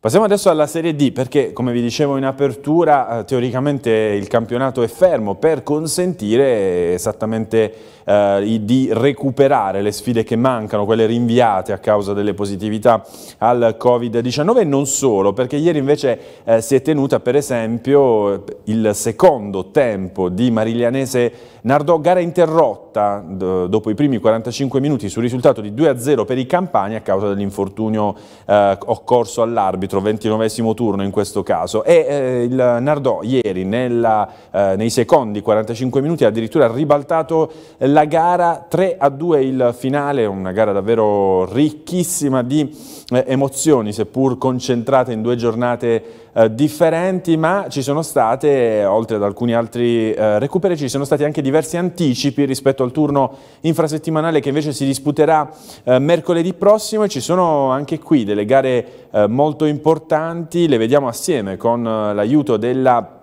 Passiamo adesso alla Serie D perché, come vi dicevo in apertura, eh, teoricamente il campionato è fermo per consentire esattamente eh, di recuperare le sfide che mancano, quelle rinviate a causa delle positività al Covid-19 e non solo, perché ieri invece eh, si è tenuta per esempio il secondo tempo di Mariglianese Nardò, gara interrotta lotta dopo i primi 45 minuti sul risultato di 2-0 per i Campani a causa dell'infortunio eh, occorso all'arbitro, 29 turno in questo caso. E eh, il Nardò ieri nella, eh, nei secondi 45 minuti ha addirittura ribaltato la gara 3-2 il finale, una gara davvero ricchissima di eh, emozioni, seppur concentrate in due giornate eh, differenti, ma ci sono state, oltre ad alcuni altri eh, recuperi, ci sono stati anche diversi anticipi rispetto rispetto al turno infrasettimanale che invece si disputerà eh, mercoledì prossimo e ci sono anche qui delle gare eh, molto importanti, le vediamo assieme con eh, l'aiuto della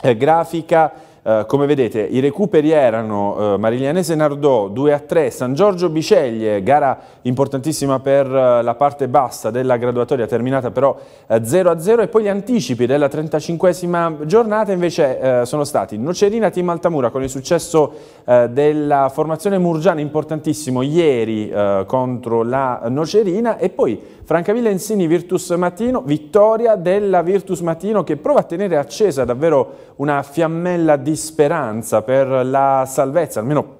eh, grafica eh, come vedete i recuperi erano uh, Mariglianese Nardò 2 a 3, San Giorgio Biceglie, gara importantissima per uh, la parte bassa della graduatoria terminata però 0 a 0 e poi gli anticipi della 35esima giornata invece sono stati Nocerina Team Altamura con il successo della formazione murgiana importantissimo ieri contro la Nocerina e poi Francavilla Insini Virtus Mattino, vittoria della Virtus Mattino che prova a tenere accesa davvero una fiammella di speranza per la salvezza, almeno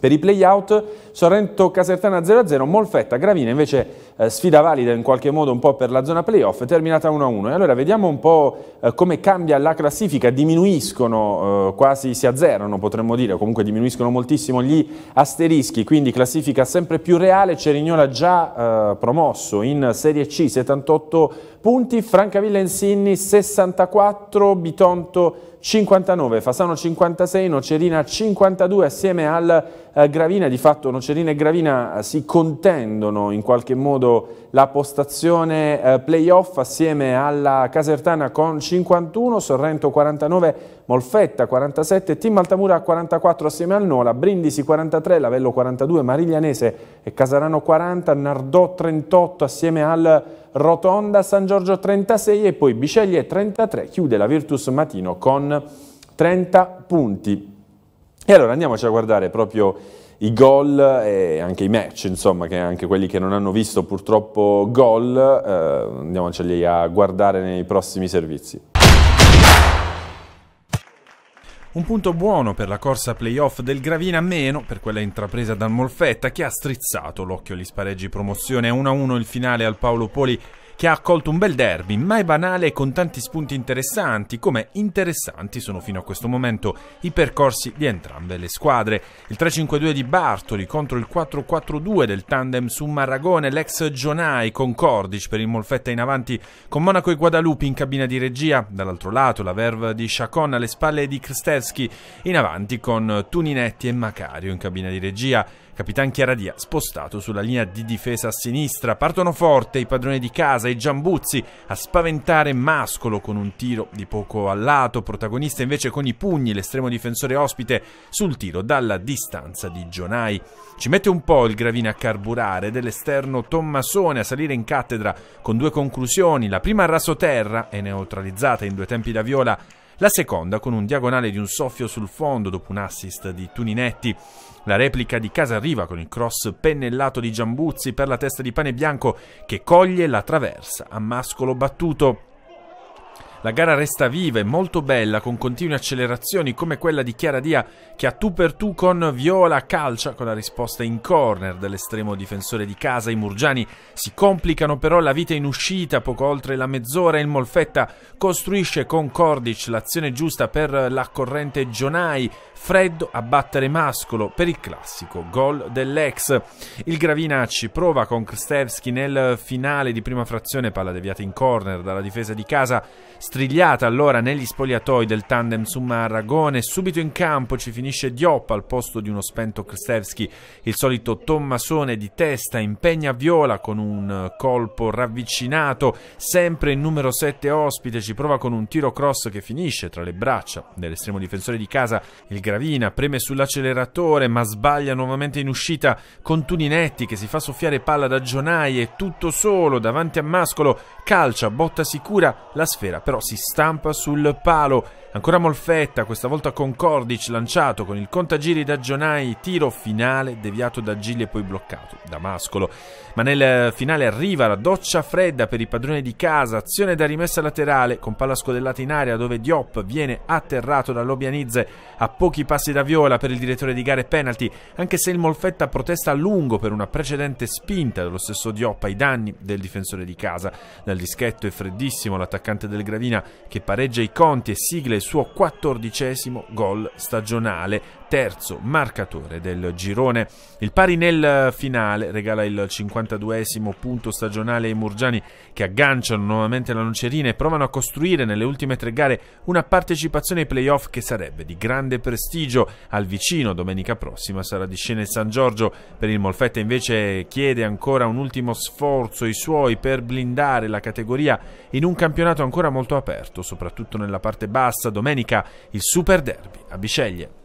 per i playout Sorrento Casertana 0-0, Molfetta Gravina invece eh, sfida valida in qualche modo un po' per la zona playoff, terminata 1-1. E allora vediamo un po' eh, come cambia la classifica, diminuiscono, eh, quasi si azzerano potremmo dire, comunque diminuiscono moltissimo gli asterischi, quindi classifica sempre più reale, Cerignola già eh, promosso in Serie C 78 punti, Francavilla Insinni 64, Bitonto 64. 59, Fasano 56, Nocerina 52 assieme al eh, Gravina, di fatto Nocerino e Gravina eh, si contendono in qualche modo la postazione eh, playoff assieme alla Casertana con 51, Sorrento 49, Molfetta 47, Team Altamura 44 assieme al Nola, Brindisi 43, Lavello 42, Mariglianese e Casarano 40, Nardò 38 assieme al Rotonda, San Giorgio 36 e poi Biceglie 33, chiude la Virtus Matino con 30 punti. E allora andiamoci a guardare proprio i gol e anche i match, insomma, che anche quelli che non hanno visto purtroppo gol, eh, andiamoceli a guardare nei prossimi servizi. Un punto buono per la corsa playoff del Gravina, meno per quella intrapresa dal Molfetta, che ha strizzato l'occhio agli spareggi promozione 1-1 il finale al Paolo Poli che ha accolto un bel derby, mai banale e con tanti spunti interessanti, come interessanti sono fino a questo momento i percorsi di entrambe le squadre. Il 3-5-2 di Bartoli contro il 4-4-2 del tandem su Marragone, l'ex Gionai con Cordic per il Molfetta in avanti con Monaco e Guadalupe in cabina di regia, dall'altro lato la verve di Chacon alle spalle di Krstevski in avanti con Tuninetti e Macario in cabina di regia. Capitan Chiaradia spostato sulla linea di difesa a sinistra. Partono forte i padroni di casa, i Giambuzzi, a spaventare Mascolo con un tiro di poco a lato. Protagonista invece con i pugni l'estremo difensore ospite sul tiro dalla distanza di Gionai. Ci mette un po' il gravina a carburare dell'esterno Tommasone a salire in cattedra con due conclusioni. La prima a raso terra e neutralizzata in due tempi da viola la seconda con un diagonale di un soffio sul fondo dopo un assist di Tuninetti. La replica di casa arriva con il cross pennellato di Giambuzzi per la testa di pane bianco che coglie la traversa a mascolo battuto. La gara resta viva e molto bella con continue accelerazioni come quella di Chiara Dia che a tu per tu con Viola calcia con la risposta in corner dell'estremo difensore di casa. I Murgiani si complicano però la vita in uscita poco oltre la mezz'ora il Molfetta costruisce con Kordic l'azione giusta per la corrente Gionai Freddo a battere Mascolo per il classico gol dell'ex. Il Gravina ci prova con Krstevski nel finale di prima frazione, palla deviata in corner dalla difesa di casa, strigliata allora negli spogliatoi del tandem su Aragone, subito in campo ci finisce Diop al posto di uno spento Krstevski, il solito Tommasone di testa impegna Viola con un colpo ravvicinato, sempre il numero 7 ospite ci prova con un tiro cross che finisce tra le braccia dell'estremo difensore di casa, il Gravina Gravina preme sull'acceleratore ma sbaglia nuovamente in uscita con Tuninetti che si fa soffiare palla da Gionai e tutto solo davanti a Mascolo calcia, botta sicura, la sfera però si stampa sul palo. Ancora Molfetta, questa volta con Cordic lanciato con il contagiri da Gionai, tiro finale deviato da Gilli e poi bloccato da Mascolo. Ma nel finale arriva la doccia fredda per i padroni di casa, azione da rimessa laterale con palla scodellata in aria dove Diop viene atterrato da Lobianizze a pochi pochi passi da viola per il direttore di gare penalty, anche se il Molfetta protesta a lungo per una precedente spinta dello stesso Dioppa ai danni del difensore di casa. Dal dischetto è freddissimo l'attaccante del Gravina che pareggia i conti e sigla il suo quattordicesimo gol stagionale terzo marcatore del girone. Il pari nel finale regala il 52esimo punto stagionale ai Murgiani che agganciano nuovamente la Nocerina e provano a costruire nelle ultime tre gare una partecipazione ai playoff che sarebbe di grande prestigio. Al vicino domenica prossima sarà di scena il San Giorgio. Per il Molfetta invece chiede ancora un ultimo sforzo ai suoi per blindare la categoria in un campionato ancora molto aperto, soprattutto nella parte bassa. Domenica il Super Derby a Bisceglie.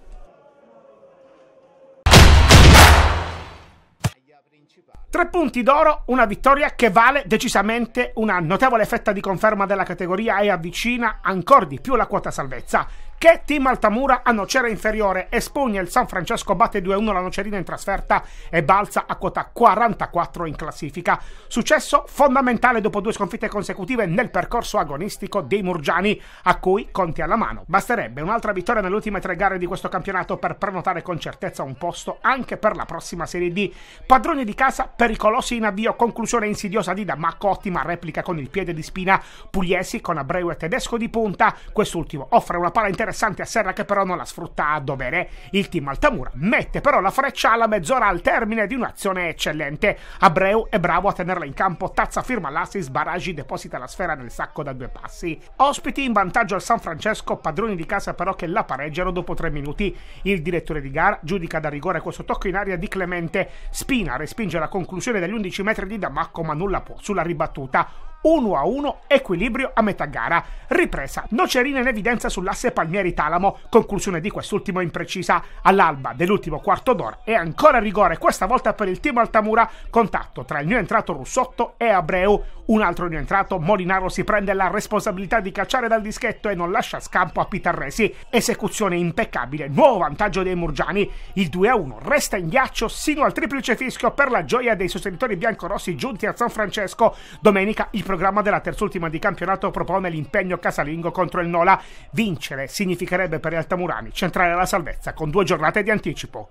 Tre punti d'oro, una vittoria che vale decisamente una notevole fetta di conferma della categoria e avvicina ancora di più la quota salvezza che team Altamura a nocera inferiore espugna il San Francesco, batte 2-1 la nocerina in trasferta e balza a quota 44 in classifica. Successo fondamentale dopo due sconfitte consecutive nel percorso agonistico dei Murgiani, a cui conti alla mano. Basterebbe un'altra vittoria nelle ultime tre gare di questo campionato per prenotare con certezza un posto anche per la prossima Serie D. Padroni di casa pericolosi in avvio, conclusione insidiosa di Damacco, ottima replica con il piede di spina. Pugliesi con Abreu e Tedesco di punta, quest'ultimo offre una palla interna interessante a Serra che però non la sfrutta a dovere. Il team Altamura mette però la freccia alla mezz'ora al termine di un'azione eccellente. Abreu è bravo a tenerla in campo, Tazza firma l'assist, Baragi deposita la sfera nel sacco da due passi. Ospiti in vantaggio al San Francesco, padroni di casa però che la pareggiano dopo tre minuti. Il direttore di gara giudica da rigore questo tocco in aria di Clemente. Spina respinge la conclusione dagli 11 metri di Damacco ma nulla può sulla ribattuta. 1 a 1, equilibrio a metà gara. Ripresa, Nocerina in evidenza sull'asse Palmieri-Talamo, conclusione di quest'ultimo imprecisa. All'alba dell'ultimo quarto d'ora e ancora rigore, questa volta per il team Altamura, contatto tra il mio entrato Russotto e Abreu. Un altro mio entrato, Molinaro si prende la responsabilità di cacciare dal dischetto e non lascia scampo a Pitarresi. Esecuzione impeccabile, nuovo vantaggio dei Murgiani. Il 2 a 1 resta in ghiaccio sino al triplice fischio per la gioia dei sostenitori biancorossi giunti a San Francesco. Domenica il programma della terzultima di campionato propone l'impegno casalingo contro il Nola. Vincere significherebbe per gli Altamurani centrare la salvezza con due giornate di anticipo.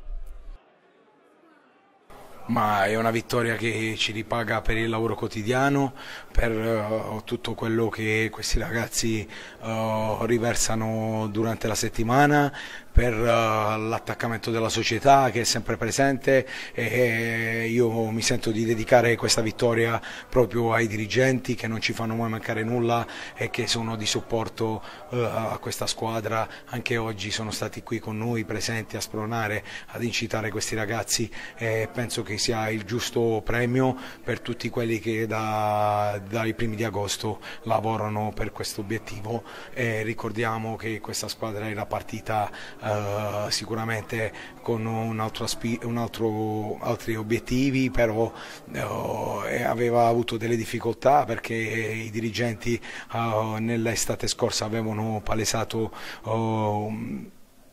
Ma è una vittoria che ci ripaga per il lavoro quotidiano, per uh, tutto quello che questi ragazzi uh, riversano durante la settimana, per eh, l'attaccamento della società che è sempre presente e eh, io mi sento di dedicare questa vittoria proprio ai dirigenti che non ci fanno mai mancare nulla e che sono di supporto eh, a questa squadra. Anche oggi sono stati qui con noi presenti a spronare, ad incitare questi ragazzi e penso che sia il giusto premio per tutti quelli che da, dai primi di agosto lavorano per questo obiettivo. ricordiamo che questa squadra era partita eh, sicuramente con un altro, un altro, altri obiettivi, però eh, aveva avuto delle difficoltà perché i dirigenti eh, nell'estate scorsa avevano palesato eh,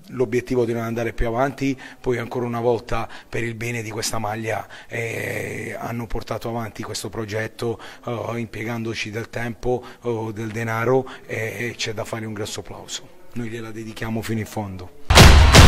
l'obiettivo di non andare più avanti, poi ancora una volta per il bene di questa maglia eh, hanno portato avanti questo progetto eh, impiegandoci del tempo, eh, del denaro e c'è da fare un grosso applauso. Noi gliela dedichiamo fino in fondo.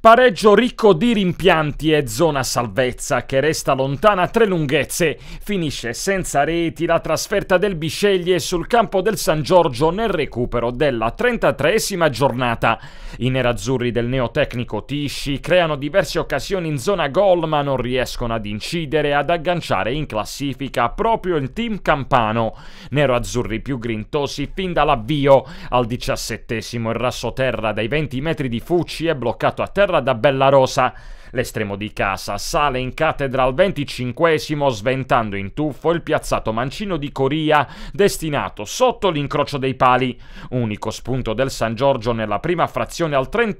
Pareggio ricco di rimpianti e zona salvezza che resta lontana tre lunghezze. Finisce senza reti la trasferta del Bisceglie sul campo del San Giorgio nel recupero della 33esima giornata. I nerazzurri del neotecnico Tisci creano diverse occasioni in zona gol ma non riescono ad incidere e ad agganciare in classifica proprio il team campano. Neroazzurri più grintosi fin dall'avvio. Al 17esimo il rasso terra dai 20 metri di Fucci è bloccato a terra terra da Bella Rosa L'estremo di casa sale in cattedra al 25 sventando in tuffo il piazzato mancino di Coria destinato sotto l'incrocio dei pali. Unico spunto del San Giorgio nella prima frazione al 31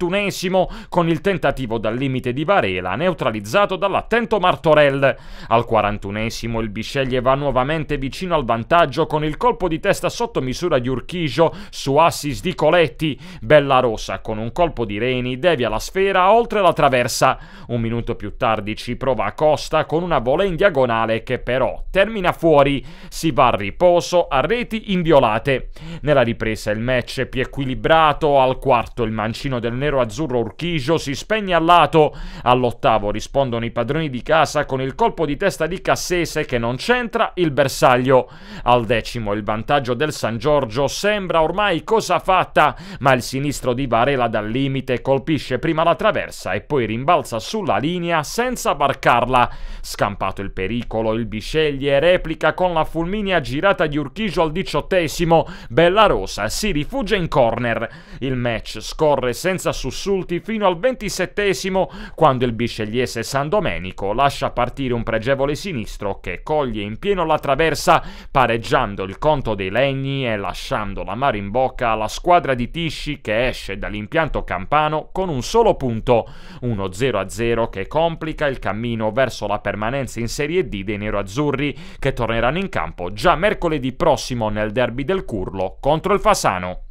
con il tentativo dal limite di Varela neutralizzato dall'attento Martorell. Al 41 il Bisceglie va nuovamente vicino al vantaggio con il colpo di testa sotto misura di Urchigio su assis di Coletti. Bella Rossa con un colpo di reni devia la sfera oltre la traversa. Un minuto più tardi ci prova Costa con una vola in diagonale che però termina fuori. Si va a riposo a reti inviolate. Nella ripresa il match è più equilibrato. Al quarto il mancino del nero-azzurro Urchigio si spegne al lato. All'ottavo rispondono i padroni di casa con il colpo di testa di Cassese che non c'entra il bersaglio. Al decimo il vantaggio del San Giorgio sembra ormai cosa fatta, ma il sinistro di Varela dal limite colpisce prima la traversa e poi rimbalza sulla linea senza barcarla. Scampato il pericolo, il Bisceglie replica con la fulminea girata di Urchigio al diciottesimo. Bella Rosa si rifugia in corner. Il match scorre senza sussulti fino al ventisettesimo, quando il biscegliese San Domenico lascia partire un pregevole sinistro che coglie in pieno la traversa, pareggiando il conto dei legni e lasciando la mare in bocca alla squadra di Tisci che esce dall'impianto campano con un solo punto, 1-0-0 0 che complica il cammino verso la permanenza in Serie D dei neroazzurri che torneranno in campo già mercoledì prossimo nel derby del Curlo contro il Fasano.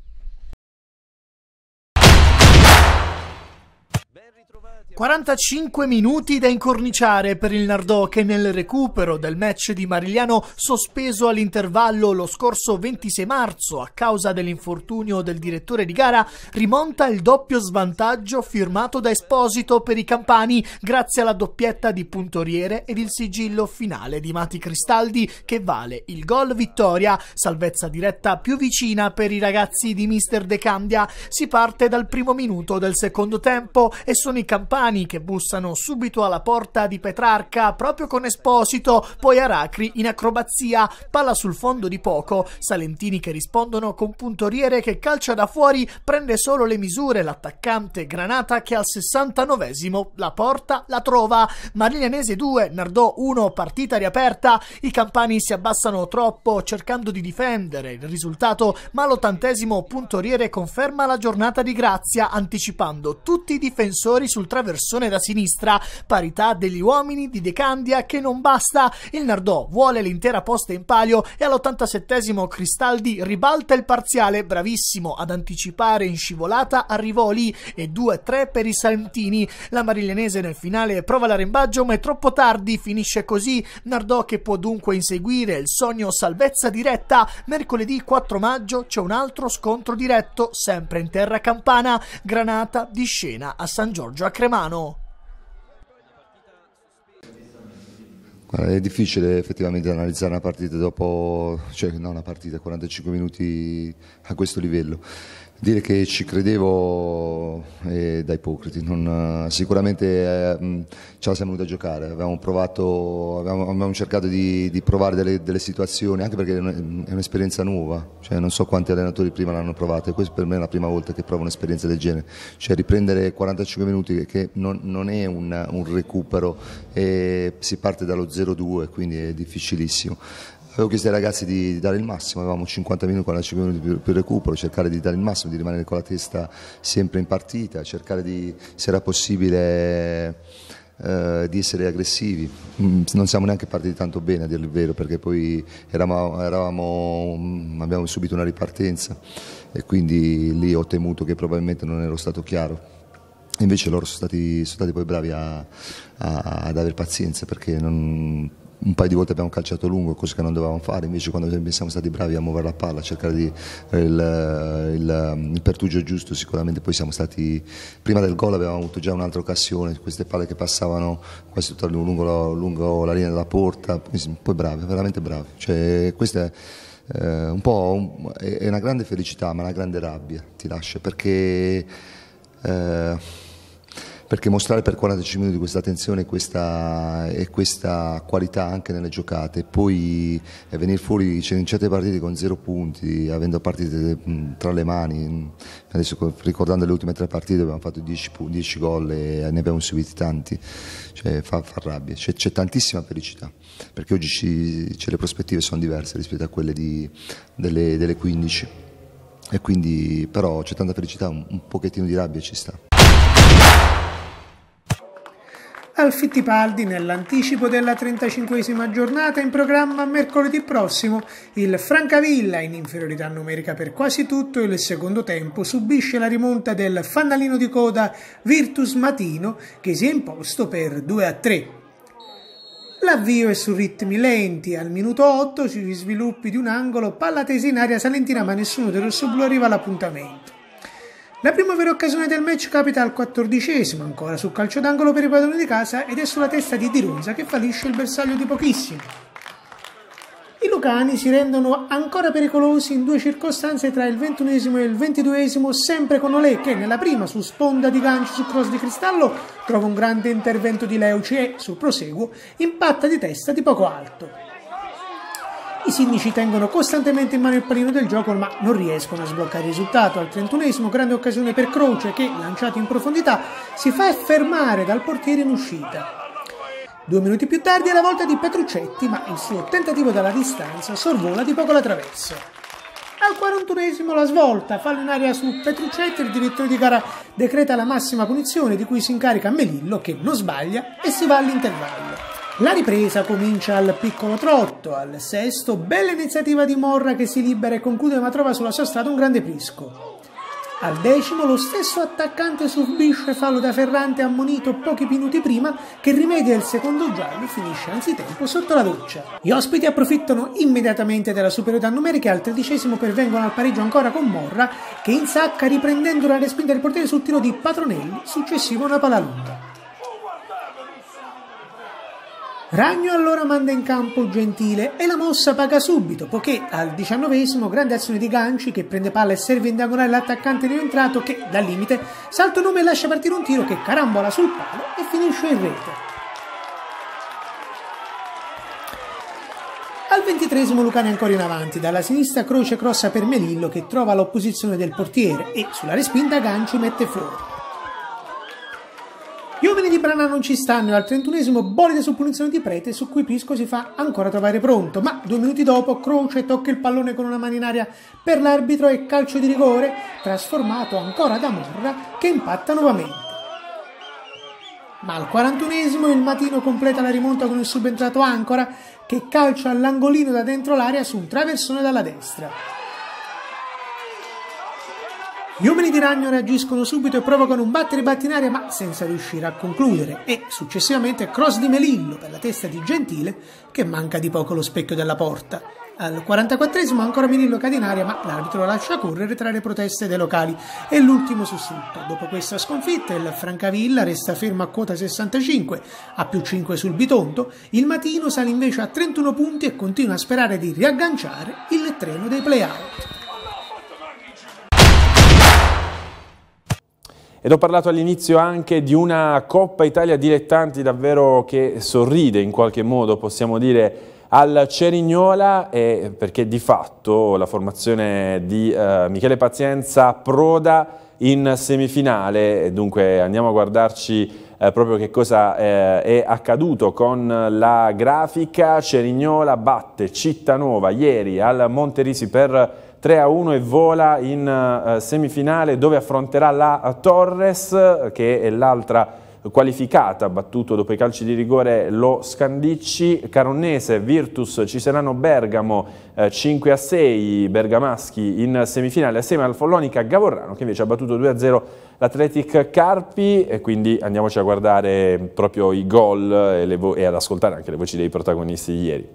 45 minuti da incorniciare per il Nardò che nel recupero del match di Marigliano sospeso all'intervallo lo scorso 26 marzo a causa dell'infortunio del direttore di gara rimonta il doppio svantaggio firmato da Esposito per i campani grazie alla doppietta di Puntoriere ed il sigillo finale di Mati Cristaldi che vale il gol vittoria, salvezza diretta più vicina per i ragazzi di Mister De Candia. Si parte dal primo minuto del secondo tempo e sono i campani italiani che bussano subito alla porta di Petrarca proprio con Esposito, poi Aracri in acrobazia, palla sul fondo di poco, Salentini che rispondono con puntoriere che calcia da fuori, prende solo le misure, l'attaccante Granata che al 69 la porta la trova, Marinese 2, Nardò 1, partita riaperta, i campani si abbassano troppo cercando di difendere il risultato, ma l'ottantesimo puntoriere conferma la giornata di grazia anticipando tutti i difensori sul traversone persone da sinistra, parità degli uomini di Decandia che non basta, il Nardò vuole l'intera posta in palio e all'87 Cristaldi ribalta il parziale, bravissimo ad anticipare in scivolata a Rivoli e 2-3 per i Santini, la Marillenese nel finale prova l'arrembaggio ma è troppo tardi, finisce così, Nardò che può dunque inseguire il sogno salvezza diretta, mercoledì 4 maggio c'è un altro scontro diretto, sempre in terra campana, Granata di scena a San Giorgio a Cremano. Milano. È difficile effettivamente analizzare una partita dopo, cioè non una partita, 45 minuti a questo livello. Dire che ci credevo è eh, da ipocriti, non, eh, sicuramente eh, mm, ce la siamo venuti a giocare, abbiamo, provato, avevamo, avevamo cercato di, di provare delle, delle, situazioni, anche perché è un'esperienza nuova, cioè, non so quanti allenatori prima l'hanno provata e questa per me è la prima volta che provo un'esperienza del genere, cioè riprendere 45 minuti che non, non è un, un recupero, eh, si parte dallo 0-2 quindi è difficilissimo avevo chiesto ai ragazzi di, di, dare il massimo, avevamo 50 minuti, 45 minuti per, per recupero, cercare di dare il massimo, di rimanere con la testa sempre in partita, cercare di, se era possibile, eh, di essere aggressivi. Mm, non siamo neanche partiti tanto bene, a dire il vero, perché poi eravamo, eravamo, abbiamo subito una ripartenza e quindi lì ho temuto che probabilmente non ero stato chiaro. Invece loro sono stati, sono stati poi bravi a, a, ad avere pazienza perché non, un paio di volte abbiamo calciato lungo, cosa che non dovevamo fare, invece quando siamo stati bravi a muovere la palla, a cercare di, eh, il, eh, il, mm, il, pertugio giusto, sicuramente poi siamo stati, prima del gol avevamo avuto già un'altra occasione, queste palle che passavano quasi tutta lungo la, lungo la linea della porta, poi bravi, veramente bravi. Cioè, questa è, eh, un un, è una grande felicità, ma una grande rabbia ti lascia, perché... Eh, perché mostrare per 45 minuti questa attenzione questa, e questa, qualità anche nelle giocate poi eh, venire fuori cioè, in certe partite con zero punti, avendo partite mm, tra le mani, mm, adesso ricordando le ultime tre partite abbiamo fatto 10, 10 gol e ne abbiamo subiti tanti, cioè, fa, fa rabbia, c'è, tantissima felicità perché oggi ci, cioè, le prospettive sono diverse rispetto a quelle di, delle, delle 15 e quindi però c'è tanta felicità, un, un pochettino di rabbia ci sta al Fittipaldi nell'anticipo della 35esima giornata in programma mercoledì prossimo. Il Francavilla, in inferiorità numerica per quasi tutto il secondo tempo, subisce la rimonta del fannalino di coda Virtus Matino che si è imposto per 2 3. L'avvio è su ritmi lenti, al minuto 8 sugli sviluppi di un angolo, palla tesa in aria salentina ma nessuno del rossoblù arriva all'appuntamento. La prima vera occasione del match capita al quattordicesimo, ancora sul calcio d'angolo per i padroni di casa, ed è sulla testa di Dirunza che fallisce il bersaglio di pochissimo. I lucani si rendono ancora pericolosi in due circostanze tra il ventunesimo e il ventiduesimo, sempre con Olè che nella prima su sponda di gancio su cross di cristallo trova un grande intervento di Leuci e, sul proseguo, impatta di testa di poco alto. I sinnici tengono costantemente in mano il pallino del gioco ma non riescono a sbloccare il risultato. Al 31 esimo grande occasione per Croce che, lanciato in profondità, si fa fermare dal portiere in uscita. Due minuti più tardi è la volta di Petruccetti, ma il suo tentativo dalla distanza sorvola di poco la traversa. Al 41 esimo la svolta, fallo in aria su Petruccetti, il direttore di gara decreta la massima punizione di cui si incarica Melillo che non sbaglia e si va all'intervallo. La ripresa comincia al piccolo trotto, al sesto, bella iniziativa di Morra che si libera e conclude ma trova sulla sua strada un grande prisco. Al decimo lo stesso attaccante subisce fallo da Ferrante ammonito pochi minuti prima che rimedia il secondo giallo e finisce anzitempo sotto la doccia. Gli ospiti approfittano immediatamente della superiorità numerica e al tredicesimo pervengono al pareggio ancora con Morra che insacca riprendendo la respinta del portiere sul tiro di Patronelli successivo a una palla lunga. Ragno allora manda in campo Gentile e la mossa paga subito, poiché al diciannovesimo grande azione di Ganci che prende palla e serve in diagonale l'attaccante rientrato che, dal limite, salta un nome e lascia partire un tiro che carambola sul palo e finisce in rete. Al ventitresimo Lucani ancora in avanti, dalla sinistra croce crossa per Melillo che trova l'opposizione del portiere e sulla respinta Ganci mette fuori. Gli uomini di Brana non ci stanno e al esimo bolide su punizione di Prete su cui Pisco si fa ancora trovare pronto, ma due minuti dopo Croce tocca il pallone con una mano in aria per l'arbitro e calcio di rigore trasformato ancora da Morra che impatta nuovamente. Ma al 41esimo il Matino completa la rimonta con il subentrato Ancora che calcia all'angolino da dentro l'area su un traversone dalla destra. Gli uomini di ragno reagiscono subito e provocano un battere in aria ma senza riuscire a concludere e successivamente cross di Melillo per la testa di Gentile che manca di poco lo specchio della porta. Al 44esimo ancora Melillo cade in aria ma l'arbitro la lascia correre tra le proteste dei locali e l'ultimo sussulto. Dopo questa sconfitta il Francavilla resta fermo a quota 65 a più 5 sul Bitonto, il Matino sale invece a 31 punti e continua a sperare di riagganciare il treno dei playout. Ed ho parlato all'inizio anche di una Coppa Italia dilettanti davvero che sorride in qualche modo, possiamo dire, al Cerignola eh, perché di fatto la formazione di eh, Michele Pazienza proda in semifinale, dunque andiamo a guardarci eh, proprio che cosa eh, è accaduto con la grafica, Cerignola batte Cittanova ieri al Monterisi per 3 a 1 e vola in eh, semifinale dove affronterà la Torres che è l'altra qualificata, battuto dopo i calci di rigore lo Scandicci, Caronnese, Virtus, Ciserano, Bergamo eh, 5 a 6, Bergamaschi in semifinale assieme al Follonica Gavorrano che invece ha battuto 2 a 0 l'Atletic Carpi e quindi andiamoci a guardare proprio i gol e, e ad ascoltare anche le voci dei protagonisti ieri.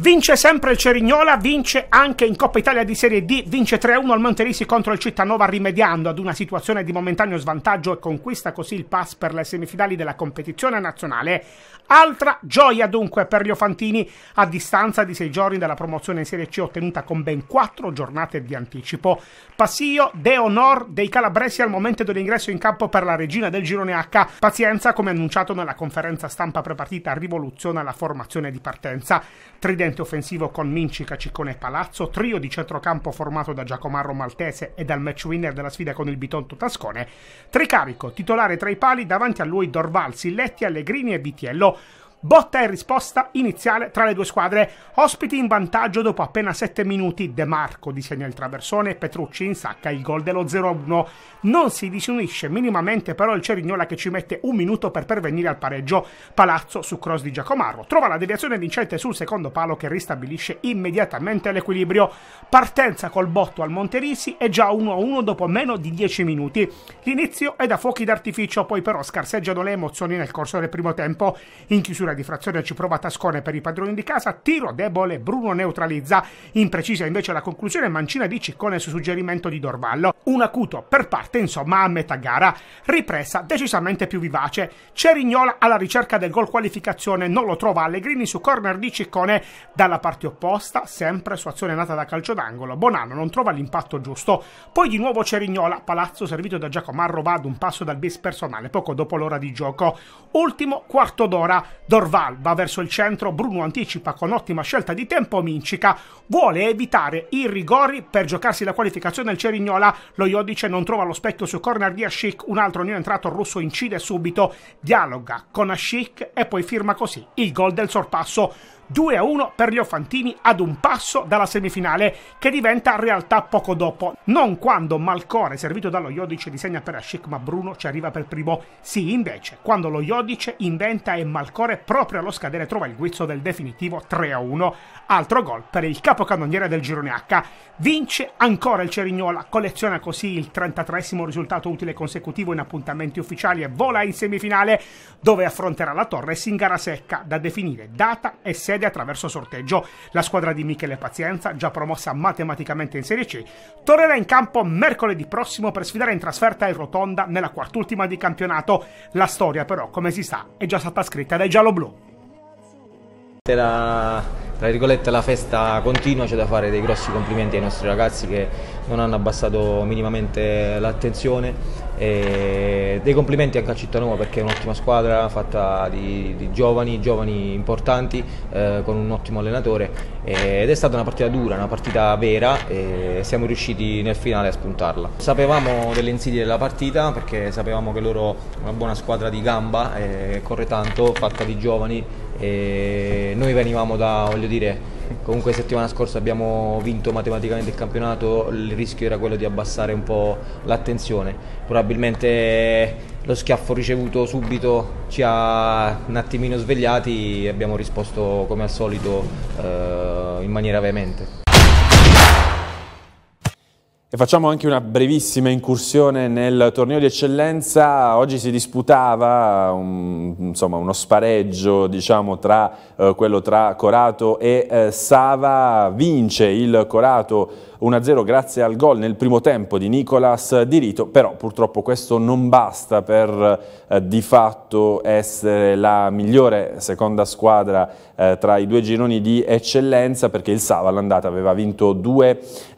Vince sempre il Cerignola, vince anche in Coppa Italia di Serie D, vince 3-1 al Monterisi contro il Cittanova rimediando ad una situazione di momentaneo svantaggio e conquista così il pass per le semifinali della competizione nazionale. Altra gioia dunque per gli Ofantini a distanza di sei giorni dalla promozione in Serie C ottenuta con ben quattro giornate di anticipo. Passio de honor dei calabresi al momento dell'ingresso in campo per la regina del girone H. Pazienza come annunciato nella conferenza stampa prepartita rivoluziona la formazione di partenza. Tridente tridente offensivo con Mincica, Ciccone e Palazzo, trio di centrocampo formato da Giacomarro Maltese e dal match winner della sfida con il Bitonto Tascone, Tricarico, titolare tra i pali, davanti a lui Dorval, Silletti, Allegrini e Vitiello, Botta e risposta iniziale tra le due squadre. Ospiti in vantaggio dopo appena 7 minuti. De Marco disegna il traversone e Petrucci insacca il gol dello 0-1. Non si disunisce minimamente però il Cerignola che ci mette un minuto per pervenire al pareggio. Palazzo su cross di Giacomarro trova la deviazione vincente sul secondo palo che ristabilisce immediatamente l'equilibrio. Partenza col botto al Monterisi e già 1-1 dopo meno di 10 minuti. L'inizio è da fuochi d'artificio, poi però scarseggiano le emozioni nel corso del primo tempo. In chiusura misura di frazione ci prova Tascone per i padroni di casa, tiro debole, Bruno neutralizza, imprecisa invece la conclusione mancina di Ciccone su suggerimento di Dorvallo, un acuto per parte insomma a metà gara, ripresa decisamente più vivace, Cerignola alla ricerca del gol qualificazione, non lo trova Allegrini su corner di Ciccone, dalla parte opposta, sempre su azione nata da calcio d'angolo, Bonanno non trova l'impatto giusto, poi di nuovo Cerignola, Palazzo servito da Giacomarro va ad un passo dal bis personale poco dopo l'ora di gioco, ultimo quarto d'ora, Dorvallo Dorval va verso il centro, Bruno anticipa con ottima scelta di tempo Mincica, vuole evitare i rigori per giocarsi la qualificazione al Cerignola, lo Iodice non trova lo specchio su corner di Ashik, un altro neo entrato russo incide subito, dialoga con Ashik e poi firma così il gol del sorpasso. 2-1 a per gli Ofantini ad un passo dalla semifinale che diventa realtà poco dopo. Non quando Malcore, servito dallo Jodice, disegna per Ashik ma Bruno ci arriva per primo. Sì, invece, quando lo Jodice inventa e Malcore proprio allo scadere trova il guizzo del definitivo 3-1. a Altro gol per il capocannoniere del girone H. Vince ancora il Cerignola, colleziona così il 33 risultato utile consecutivo in appuntamenti ufficiali e vola in semifinale dove affronterà la Torres in gara secca da definire data e sede accede attraverso sorteggio. La squadra di Michele Pazienza, già promossa matematicamente in Serie C, tornerà in campo mercoledì prossimo per sfidare in trasferta il Rotonda nella quartultima di campionato. La storia però, come si sa, è già stata scritta dai gialloblu la, tra virgolette la festa continua, c'è da fare dei grossi complimenti ai nostri ragazzi che non hanno abbassato minimamente l'attenzione e dei complimenti anche a Cittanova perché è un'ottima squadra fatta di, di giovani, giovani importanti eh, con un ottimo allenatore ed è stata una partita dura, una partita vera e siamo riusciti nel finale a spuntarla. Sapevamo delle insidie della partita perché sapevamo che loro una buona squadra di gamba, eh, corre tanto, fatta di giovani e noi venivamo da, voglio dire, comunque settimana scorsa abbiamo vinto matematicamente il campionato, il rischio era quello di abbassare un po' l'attenzione. Probabilmente lo schiaffo ricevuto subito ci ha un attimino svegliati e abbiamo risposto come al solito eh, in maniera veemente. E facciamo anche una brevissima incursione nel torneo di eccellenza. Oggi si disputava un, insomma, uno spareggio diciamo, tra eh, quello tra Corato e eh, Sava. Vince il Corato 1-0 grazie al gol nel primo tempo di Nicolas Dirito, Rito, però purtroppo questo non basta per eh, di fatto essere la migliore seconda squadra eh, tra i due gironi di eccellenza perché il Sava all'andata aveva vinto 2-0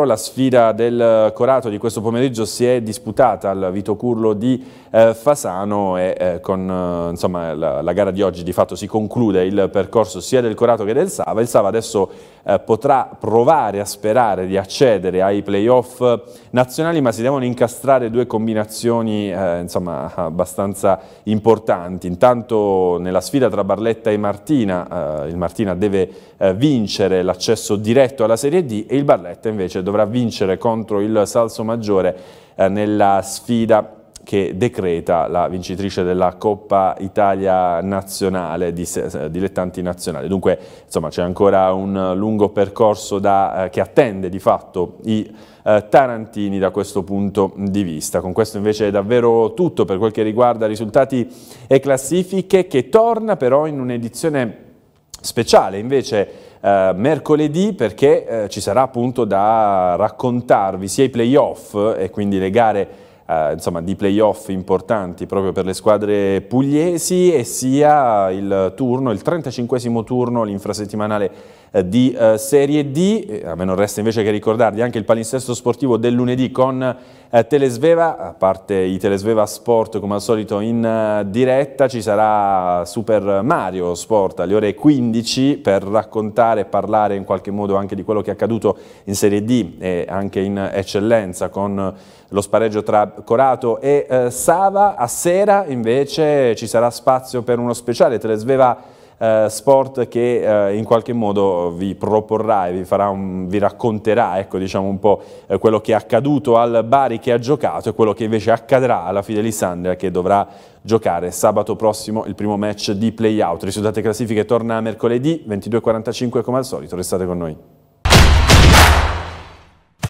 eh, la sfida sfida del Corato di questo pomeriggio si è disputata al Vito Curlo di eh, Fasano e eh, con eh, insomma, la, la, gara di oggi di fatto si conclude il percorso sia del Corato che del Sava. Il Sava adesso eh, potrà provare a sperare di accedere ai playoff nazionali ma si devono incastrare due combinazioni eh, insomma, abbastanza importanti. Intanto nella sfida tra Barletta e Martina, eh, il Martina deve vincere l'accesso diretto alla Serie D e il Barletta invece dovrà vincere vincere contro il Salso Maggiore eh, nella sfida che decreta la vincitrice della Coppa Italia nazionale, di eh, dilettanti nazionali. Dunque, insomma, c'è ancora un lungo percorso da, eh, che attende di fatto i eh, tarantini da questo punto di vista. Con questo invece è davvero tutto per quel che riguarda risultati e classifiche, che torna però in un'edizione speciale, invece eh, mercoledì perché eh, ci sarà appunto da raccontarvi sia i playoff e quindi le gare eh, insomma, di playoff importanti proprio per le squadre pugliesi e sia il turno, il 35 turno, l'infrasettimanale eh, di eh, Serie D, eh, a me non resta invece che ricordarvi anche il palinsesto sportivo del lunedì con Telesveva, a parte i Telesveva Sport come al solito in diretta, ci sarà Super Mario Sport alle ore 15 per raccontare e parlare in qualche modo anche di quello che è accaduto in Serie D e anche in eccellenza con lo spareggio tra Corato e eh, Sava. A sera invece ci sarà spazio per uno speciale Telesveva eh, sport che eh, in qualche modo vi proporrà e vi, un, vi racconterà ecco, diciamo un po' eh, quello che è accaduto al Bari che ha giocato e quello che invece accadrà alla Fidelisandria che dovrà giocare sabato prossimo il primo match di playout. Risultate classifiche torna mercoledì 22.45 come al solito, restate con noi.